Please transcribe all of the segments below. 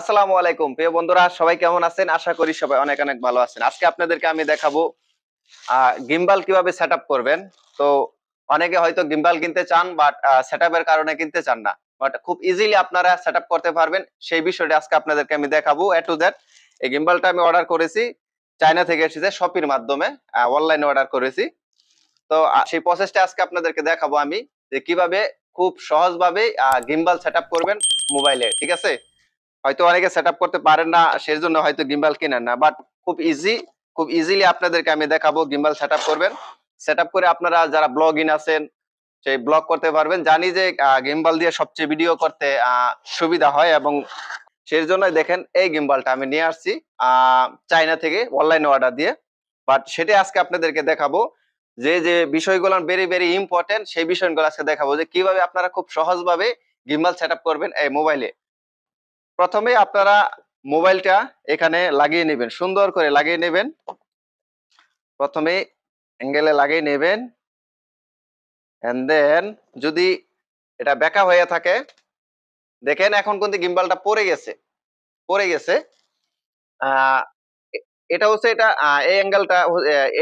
আসসালামু আলাইকুম প্রিয় বন্ধুরা সবাই কেমন আছেন আশা করি সবাই অনেক অনেক ভালো আছেন আজকে আপনাদেরকে আমি দেখাবো গিম্বাল কিভাবে সেট করবেন তো অনেকে হয়তো গিম্বাল কিনতে চান বাট সেট কারণে কিনতে চান না বাট খুব ইজিলি আপনারা সেট করতে পারবেন সেই বিষয়টি আজকে আপনাদেরকে আমি দেখাবো এ টু দ্যাট এই গিম্বালটা আমি অর্ডার করেছি চায়না থেকে এসেছে শপির মাধ্যমে অনলাইনে অর্ডার করেছি তো সেই প্রসেসটা আজকে আপনাদেরকে দেখাবো আমি যে কিভাবে খুব সহজভাবে গিম্বাল সেট করবেন মোবাইলে ঠিক আছে হয়তো অনেকে সেট করতে পারেন না সেই জন্য হয়তো গিম্বাল কেনেন না বাট খুব ইজি খুব ইজিলি আপনাদেরকে আমি দেখাবো গিম্বাল সেট করবেন সেট করে আপনারা যারা ব্লগ ইন আছেন সেই ব্লগ করতে পারবেন জানি যে গিম্বাল দিয়ে সবচেয়ে ভিডিও করতে সুবিধা হয় এবং সেই জন্য দেখেন এই গিম্বালটা আমি নিয়ে আসছি চায়না থেকে অনলাইন অর্ডার দিয়ে বাট সেটি আজকে আপনাদেরকে দেখাবো যে যে বিষয়গুলো ভেরি ভেরি ইম্পর্টেন্ট সেই বিষয়গুলো আজকে দেখাবো যে কিভাবে আপনারা খুব সহজভাবে গিম্বাল সেট করবেন এই মোবাইলে প্রথমে আপনারা মোবাইলটা এখানে লাগিয়ে নেবেন সুন্দর করে লাগিয়ে নেবেন প্রথমে অ্যাঙ্গেলে লাগিয়ে নেবেন অ্যান্ড দেন যদি এটা বেকা হয়ে থাকে দেখেন এখন কিন্তু গিম্বালটা পরে গেছে পড়ে গেছে এটা হচ্ছে এটা এই অ্যাঙ্গেলটা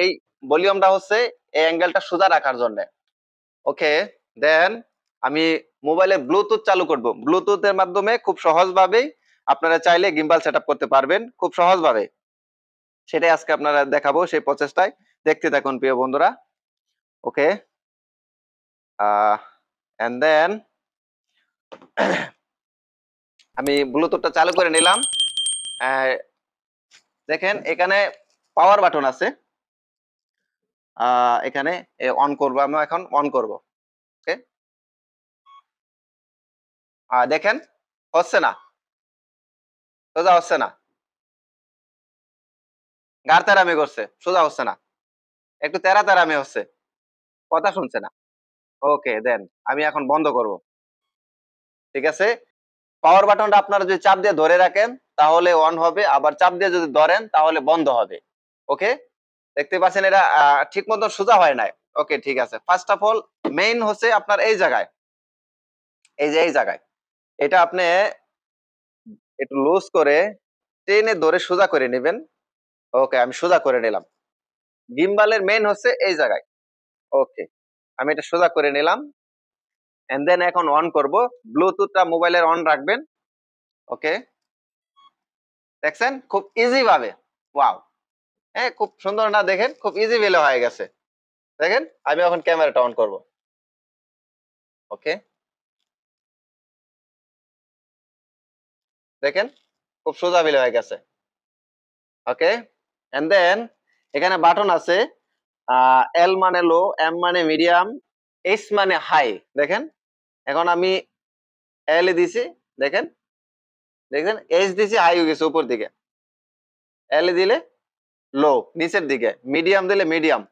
এই ভলিউমটা হচ্ছে এই অ্যাঙ্গেলটা সোজা রাখার জন্য ওকে দেন আমি মোবাইলে ব্লুটুথ চালু করব ব্লুটুথের মাধ্যমে খুব সহজভাবেই আপনারা চাইলে গিম্বাল সেট করতে পারবেন খুব সহজভাবে সেটাই আজকে আপনারা দেখাবো সেই প্রচেষ্টায় দেখতে থাকুন প্রিয় বন্ধুরা ওকে অ্যান্ড দেন আমি ব্লুটুথটা চালু করে নিলাম দেখেন এখানে পাওয়ার বাটন আছে এখানে অন করবো আমি এখন অন করবো দেখেন হচ্ছে না সোজা হচ্ছে না গার তেরামি করছে সোজা হচ্ছে না একটু তেরা তেরামি হচ্ছে কথা শুনছে না ওকে দেন আমি এখন বন্ধ করব ঠিক আছে পাওয়ার বাটনটা আপনারা যদি চাপ দিয়ে ধরে রাখেন তাহলে অন হবে আবার চাপ দিয়ে যদি ধরেন তাহলে বন্ধ হবে ওকে দেখতে পাচ্ছেন এটা ঠিক মতো সোজা হয় নাই ওকে ঠিক আছে ফার্স্ট অফ অল মেইন হচ্ছে আপনার এই জায়গায় এই যে এই জায়গায় এটা আপনি একটু লুজ করে টেনে ধরে সোজা করে নেবেন ওকে আমি সোজা করে নিলাম গিম্বালের মেন হচ্ছে এই জায়গায় ওকে আমি এটা সোজা করে নিলাম অ্যান্ড দেন এখন অন করব ব্লুটুথটা মোবাইলের অন রাখবেন ওকে দেখছেন খুব ইজি ভাবে ওয়াও হ্যাঁ খুব সুন্দর না দেখেন খুব ইজি বেলে হয়ে গেছে দেখেন আমি এখন ক্যামেরাটা অন করব ওকে দেখেন খুব সোজা বিলে হয়ে গেছে ওকে এন্ড দেন এখানে বাটন আছে এল মানে লো এম মানে মিডিয়াম এইচ মানে হাই দেখেন এখন আমি এল দিছি দেখেন দেখেন এইচ দিছি হাই হয়ে গেছে উপর দিকে এল দিলে লো নিচের দিকে মিডিয়াম দিলে মিডিয়াম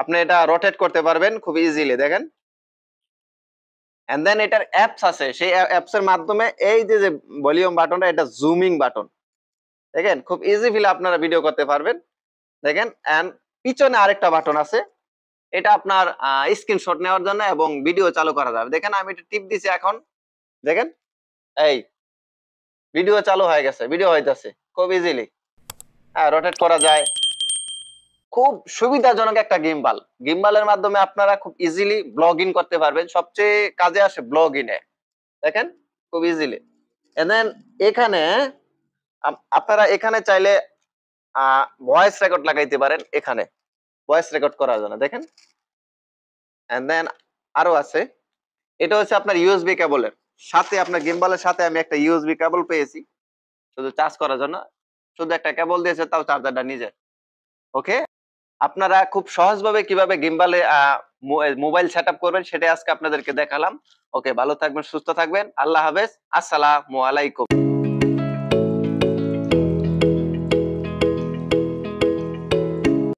আপনি এটা রোটেট করতে পারবেন খুব ইজিলি দেখেন অ্যান্ড দেন এটার অ্যাপস আছে সেই অ্যাপসের মাধ্যমে এই যে যে ভলিউম বাটনটা এটা জুমিং বাটন দেখেন খুব ইজি ফিল আপনারা ভিডিও করতে পারবেন দেখেন অ্যান্ড পিছনে আরেকটা বাটন আছে এটা আপনার স্ক্রিনশট নেওয়ার জন্য এবং ভিডিও চালু করা যাবে দেখেন আমি এটা টিপ দিছি এখন দেখেন এই ভিডিও চালু হয়ে গেছে ভিডিও হইতেছে খুব ইজিলি হ্যাঁ রোটেট করা যায় খুব সুবিধাজনক একটা গিম্বাল গিম্বালের মাধ্যমে আপনারা খুব ইজিলি ব্লগ ইন করতে পারবেন সবচেয়ে কাজে আসে ব্লগ ইনে দেখেন খুব ইজিলি দেন এখানে আপনারা এখানে চাইলে ভয়েস রেকর্ড লাগাইতে পারেন এখানে ভয়েস রেকর্ড করার জন্য দেখেন দেন আরো আছে এটা হচ্ছে আপনার ইউএসবি কেবলের সাথে আপনার গিম্বালের সাথে আমি একটা ইউএসবি কেবল পেয়েছি শুধু চার্জ করার জন্য শুধু একটা কেবল দিয়েছে তাও চার্জারটা নিজের ওকে আপনারা খুব সহজভাবে কিভাবে গিম্বালে মোবাইল সেট করবেন সেটাই আজকে আপনাদেরকে দেখালাম ওকে ভালো থাকবেন সুস্থ থাকবেন আল্লাহ হাফেজ আসসালামু আলাইকুম